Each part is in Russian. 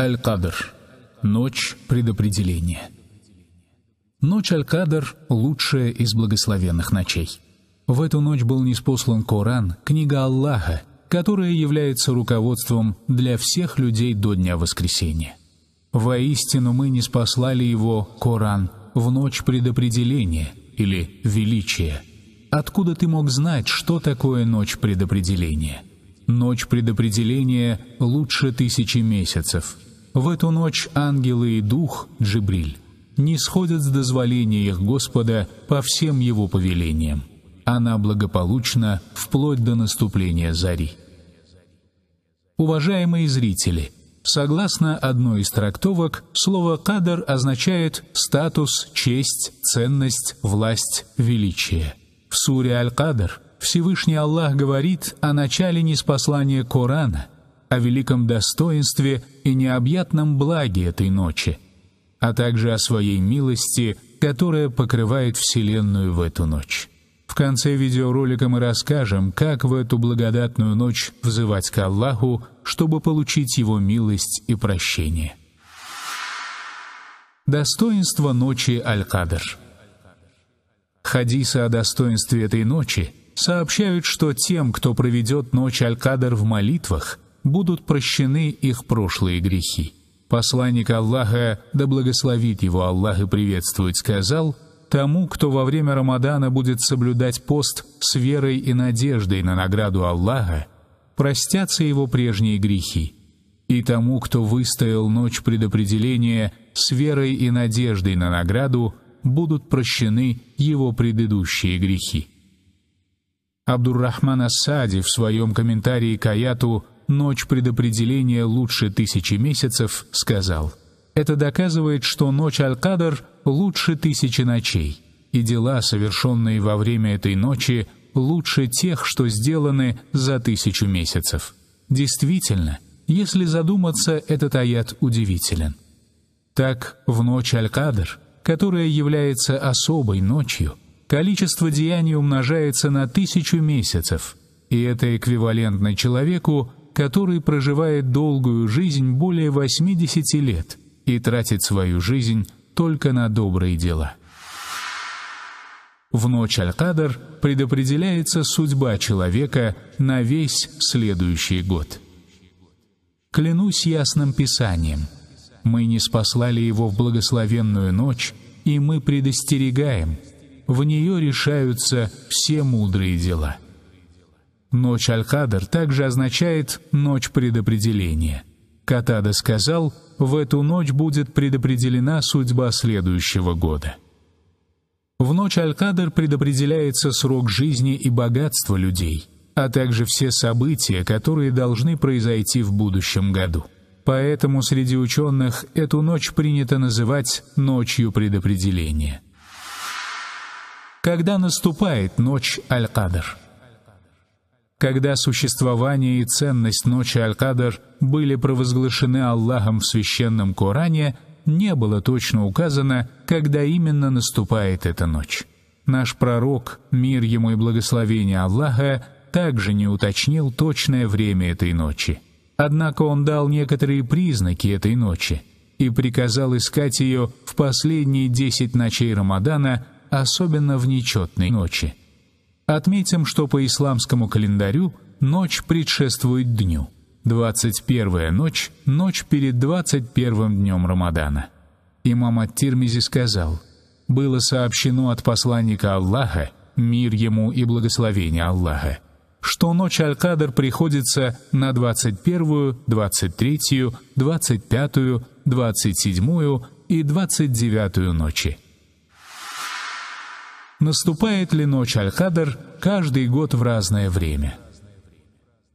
Аль-Кадр. Ночь предопределения. Ночь Аль-Кадр – лучшая из благословенных ночей. В эту ночь был неспослан Коран, книга Аллаха, которая является руководством для всех людей до Дня Воскресения. «Воистину мы не спаслали его, Коран, в ночь предопределения» или «величия». Откуда ты мог знать, что такое ночь предопределения? Ночь предопределения лучше тысячи месяцев – в эту ночь ангелы и дух Джибриль не сходят с дозволения их Господа по всем его повелениям. Она благополучна вплоть до наступления зари. Уважаемые зрители, согласно одной из трактовок, слово «кадр» означает статус, честь, ценность, власть, величие. В суре Аль-Кадр Всевышний Аллах говорит о начале неспослания Корана – о великом достоинстве и необъятном благе этой ночи, а также о своей милости, которая покрывает Вселенную в эту ночь. В конце видеоролика мы расскажем, как в эту благодатную ночь взывать к Аллаху, чтобы получить Его милость и прощение. Достоинство ночи Аль-Кадр Хадисы о достоинстве этой ночи сообщают, что тем, кто проведет ночь Аль-Кадр в молитвах, будут прощены их прошлые грехи. Посланник Аллаха, да благословит его Аллах и приветствует, сказал, «Тому, кто во время Рамадана будет соблюдать пост с верой и надеждой на награду Аллаха, простятся его прежние грехи. И тому, кто выстоял ночь предопределения с верой и надеждой на награду, будут прощены его предыдущие грехи». Абдуррахман Асади в своем комментарии к аяту ночь предопределения лучше тысячи месяцев, сказал, «Это доказывает, что ночь Аль-Кадр лучше тысячи ночей, и дела, совершенные во время этой ночи, лучше тех, что сделаны за тысячу месяцев». Действительно, если задуматься, этот аят удивителен. Так, в ночь Аль-Кадр, которая является особой ночью, количество деяний умножается на тысячу месяцев, и это эквивалентно человеку, который проживает долгую жизнь более 80 лет и тратит свою жизнь только на добрые дела. В ночь Аль-Кадр предопределяется судьба человека на весь следующий год. Клянусь ясным писанием, мы не спаслали его в благословенную ночь, и мы предостерегаем, в нее решаются все мудрые дела. Ночь Аль-Кадр также означает «ночь предопределения». Катада сказал, в эту ночь будет предопределена судьба следующего года. В ночь Аль-Кадр предопределяется срок жизни и богатство людей, а также все события, которые должны произойти в будущем году. Поэтому среди ученых эту ночь принято называть «ночью предопределения». Когда наступает ночь Аль-Кадр? когда существование и ценность ночи Аль-Кадр были провозглашены Аллахом в священном Коране, не было точно указано, когда именно наступает эта ночь. Наш пророк, мир ему и благословение Аллаха, также не уточнил точное время этой ночи. Однако он дал некоторые признаки этой ночи и приказал искать ее в последние десять ночей Рамадана, особенно в нечетной ночи. Отметим, что по исламскому календарю ночь предшествует дню. 21-я ночь — ночь перед 21-м днем Рамадана. Имам Ат-Тирмизи сказал, «Было сообщено от посланника Аллаха, мир ему и благословение Аллаха, что ночь Аль-Кадр приходится на 21-ю, 23-ю, 25-ю, 27-ю и 29-ю ночи. Наступает ли ночь Аль-Кадр каждый год в разное время?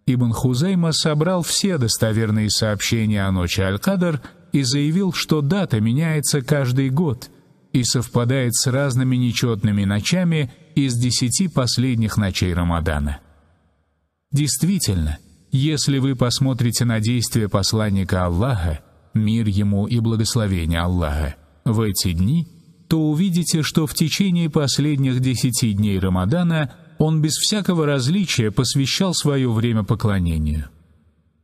Ибн Хузейма собрал все достоверные сообщения о ночи Аль-Кадр и заявил, что дата меняется каждый год и совпадает с разными нечетными ночами из десяти последних ночей Рамадана. Действительно, если вы посмотрите на действия посланника Аллаха, мир ему и благословение Аллаха, в эти дни – то увидите, что в течение последних десяти дней Рамадана он без всякого различия посвящал свое время поклонению.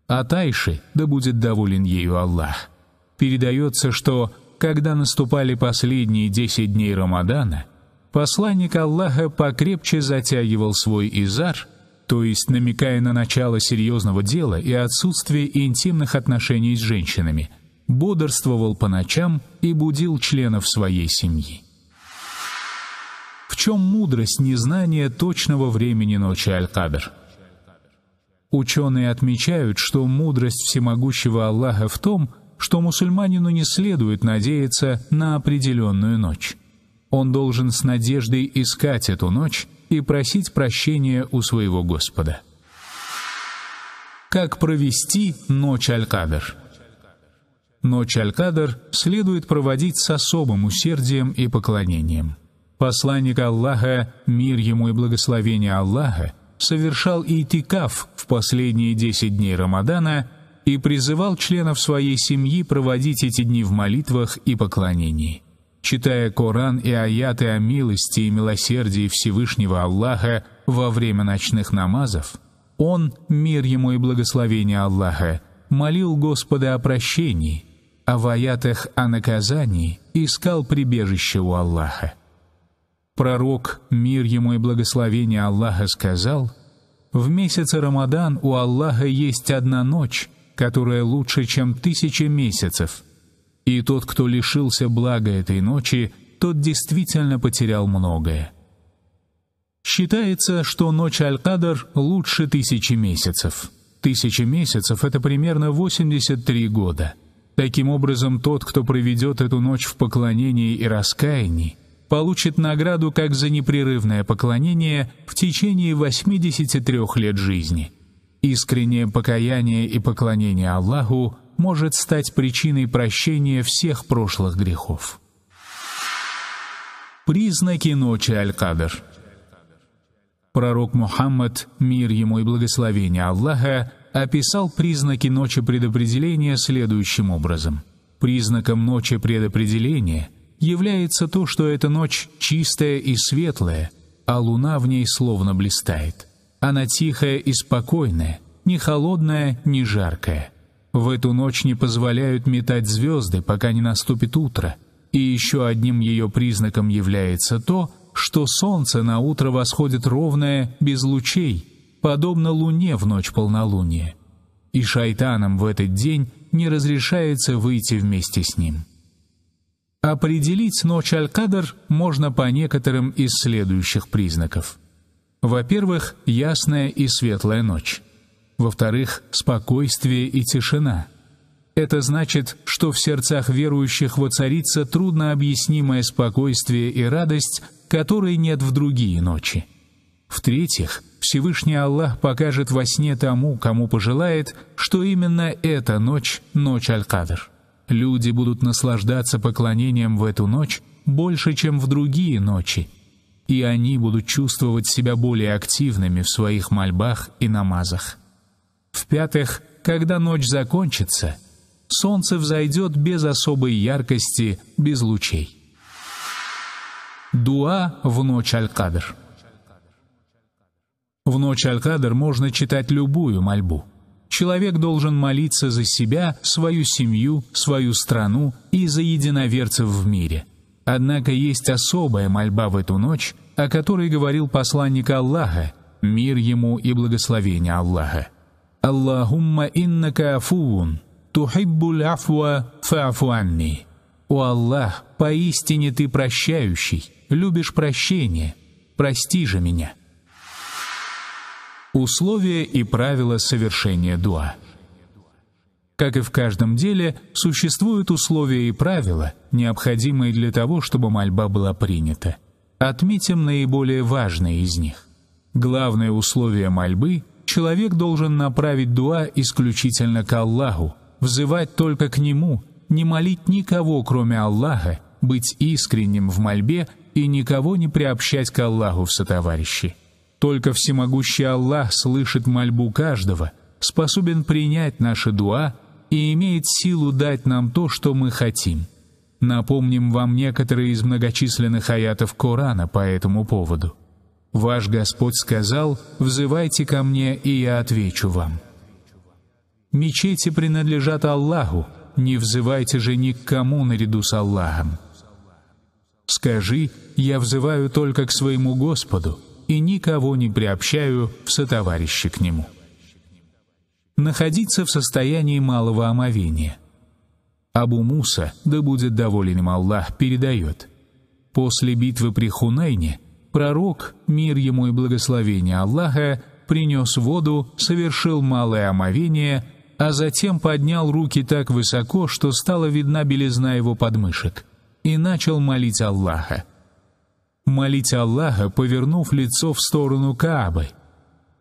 От а Айши, да будет доволен ею Аллах, передается, что, когда наступали последние десять дней Рамадана, посланник Аллаха покрепче затягивал свой изар, то есть намекая на начало серьезного дела и отсутствие интимных отношений с женщинами – бодрствовал по ночам и будил членов своей семьи. В чем мудрость незнания точного времени ночи Аль-Кадр? Ученые отмечают, что мудрость всемогущего Аллаха в том, что мусульманину не следует надеяться на определенную ночь. Он должен с надеждой искать эту ночь и просить прощения у своего Господа. Как провести ночь Аль-Кадр? но Чалькадр следует проводить с особым усердием и поклонением. Посланник Аллаха, мир ему и благословение Аллаха, совершал итикаф в последние десять дней Рамадана и призывал членов своей семьи проводить эти дни в молитвах и поклонении. Читая Коран и аяты о милости и милосердии Всевышнего Аллаха во время ночных намазов, он, мир ему и благословение Аллаха, молил Господа о прощении – в аятах о наказании искал прибежище у Аллаха. Пророк, мир ему и благословение Аллаха, сказал, «В месяц Рамадан у Аллаха есть одна ночь, которая лучше, чем тысячи месяцев. И тот, кто лишился блага этой ночи, тот действительно потерял многое». Считается, что ночь Аль-Кадр лучше тысячи месяцев. Тысячи месяцев — это примерно 83 года — Таким образом, тот, кто проведет эту ночь в поклонении и раскаянии, получит награду как за непрерывное поклонение в течение 83 лет жизни. Искреннее покаяние и поклонение Аллаху может стать причиной прощения всех прошлых грехов. Признаки ночи Аль-Кадр Пророк Мухаммад, мир ему и благословение Аллаха, описал признаки ночи предопределения следующим образом. Признаком ночи предопределения является то, что эта ночь чистая и светлая, а луна в ней словно блистает. Она тихая и спокойная, не холодная, не жаркая. В эту ночь не позволяют метать звезды, пока не наступит утро. И еще одним ее признаком является то, что солнце на утро восходит ровное, без лучей, подобно луне в ночь полнолуния, и шайтанам в этот день не разрешается выйти вместе с ним. Определить ночь Аль-Кадр можно по некоторым из следующих признаков. Во-первых, ясная и светлая ночь. Во-вторых, спокойствие и тишина. Это значит, что в сердцах верующих воцарится труднообъяснимое спокойствие и радость, которой нет в другие ночи. В-третьих, Всевышний Аллах покажет во сне тому, кому пожелает, что именно эта ночь — ночь Аль-Кадр. Люди будут наслаждаться поклонением в эту ночь больше, чем в другие ночи, и они будут чувствовать себя более активными в своих мольбах и намазах. В-пятых, когда ночь закончится, солнце взойдет без особой яркости, без лучей. Дуа в ночь Аль-Кадр. В ночь Аль-Кадр можно читать любую мольбу. Человек должен молиться за себя, свою семью, свою страну и за единоверцев в мире. Однако есть особая мольба в эту ночь, о которой говорил посланник Аллаха, мир ему и благословение Аллаха. «Аллахумма иннака афуун, тухиббуль афва фаафу «О Аллах, поистине ты прощающий, любишь прощение, прости же меня». Условия и правила совершения дуа. Как и в каждом деле, существуют условия и правила, необходимые для того, чтобы мольба была принята. Отметим наиболее важные из них. Главное условие мольбы – человек должен направить дуа исключительно к Аллаху, взывать только к Нему, не молить никого, кроме Аллаха, быть искренним в мольбе и никого не приобщать к Аллаху в сотоварищи. Только всемогущий Аллах слышит мольбу каждого, способен принять наши дуа и имеет силу дать нам то, что мы хотим. Напомним вам некоторые из многочисленных аятов Корана по этому поводу. Ваш Господь сказал: "Взывайте ко мне, и я отвечу вам". Мечети принадлежат Аллаху, не взывайте же ни к кому наряду с Аллахом. Скажи: "Я взываю только к своему Господу" и никого не приобщаю в сотоварищи к нему. Находиться в состоянии малого омовения. Абу Муса, да будет доволен им Аллах, передает. После битвы при Хунайне пророк, мир ему и благословение Аллаха, принес воду, совершил малое омовение, а затем поднял руки так высоко, что стала видна белизна его подмышек, и начал молить Аллаха – молить Аллаха, повернув лицо в сторону Каабы.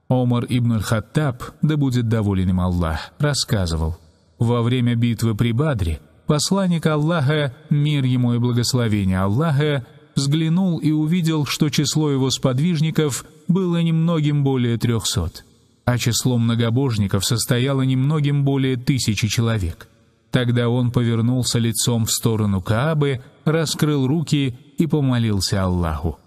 Омар ибн Аль-Хаттаб, да будет доволен им Аллах, рассказывал, во время битвы при Бадре посланник Аллаха, мир ему и благословение Аллаха, взглянул и увидел, что число его сподвижников было немногим более трехсот, а число многобожников состояло немногим более тысячи человек. Тогда он повернулся лицом в сторону Каабы, раскрыл руки и помолился Аллаху.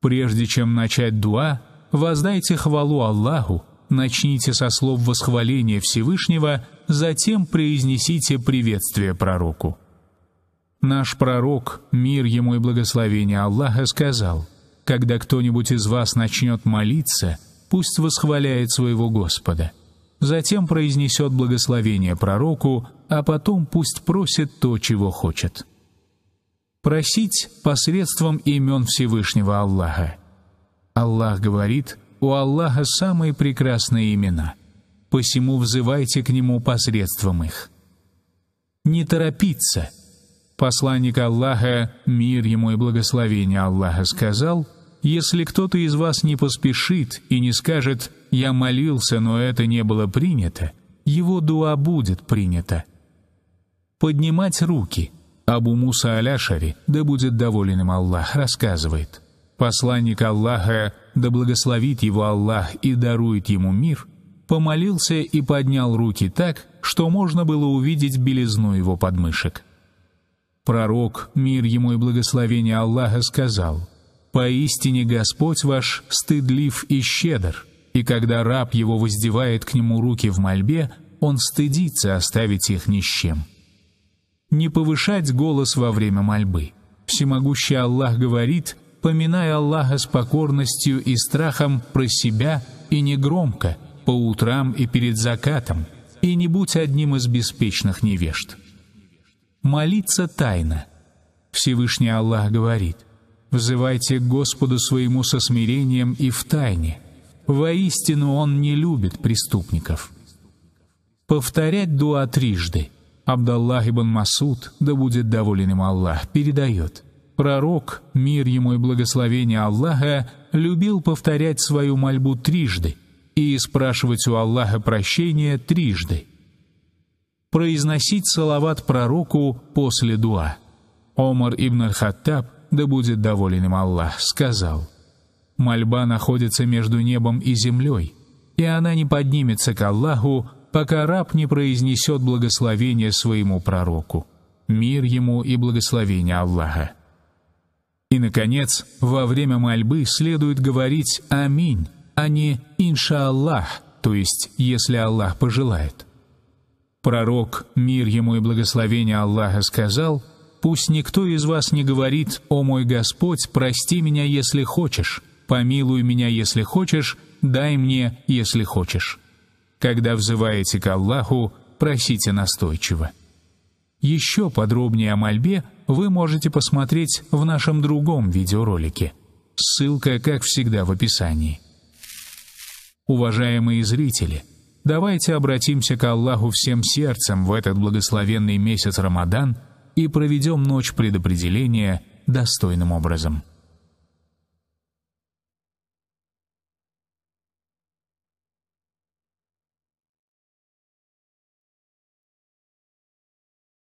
Прежде чем начать дуа, воздайте хвалу Аллаху, начните со слов восхваления Всевышнего, затем произнесите приветствие пророку. Наш пророк, мир ему и благословение Аллаха, сказал, «Когда кто-нибудь из вас начнет молиться, пусть восхваляет своего Господа» затем произнесет благословение пророку, а потом пусть просит то, чего хочет. Просить посредством имен Всевышнего Аллаха. Аллах говорит, у Аллаха самые прекрасные имена, посему взывайте к Нему посредством их. Не торопиться. Посланник Аллаха, мир ему и благословение Аллаха, сказал, если кто-то из вас не поспешит и не скажет – я молился, но это не было принято. Его дуа будет принята. Поднимать руки. Абу Муса Аляшари, да будет доволен им Аллах, рассказывает. Посланник Аллаха, да благословит его Аллах и дарует ему мир, помолился и поднял руки так, что можно было увидеть белизну его подмышек. Пророк, мир ему и благословение Аллаха, сказал, «Поистине Господь ваш стыдлив и щедр» и когда раб его воздевает к нему руки в мольбе, он стыдится оставить их ни с чем. Не повышать голос во время мольбы. Всемогущий Аллах говорит, поминай Аллаха с покорностью и страхом про себя и негромко, по утрам и перед закатом, и не будь одним из беспечных невежд. Молиться тайно. Всевышний Аллах говорит, «Взывайте к Господу своему со смирением и в тайне, Воистину он не любит преступников. Повторять дуа трижды. Абдаллах ибн Масуд, да будет доволен им Аллах, передает. Пророк, мир ему и благословение Аллаха, любил повторять свою мольбу трижды и спрашивать у Аллаха прощения трижды. Произносить салават пророку после дуа. Омар ибн аль-Хаттаб, да будет доволен им Аллах, сказал – Мольба находится между небом и землей, и она не поднимется к Аллаху, пока раб не произнесет благословение своему пророку. Мир ему и благословение Аллаха. И, наконец, во время мольбы следует говорить «Аминь», а не «Иншааллах», то есть «Если Аллах пожелает». Пророк, мир ему и благословение Аллаха, сказал, «Пусть никто из вас не говорит, «О мой Господь, прости меня, если хочешь», «Помилуй меня, если хочешь, дай мне, если хочешь». Когда взываете к Аллаху, просите настойчиво. Еще подробнее о мольбе вы можете посмотреть в нашем другом видеоролике. Ссылка, как всегда, в описании. Уважаемые зрители, давайте обратимся к Аллаху всем сердцем в этот благословенный месяц Рамадан и проведем ночь предопределения достойным образом.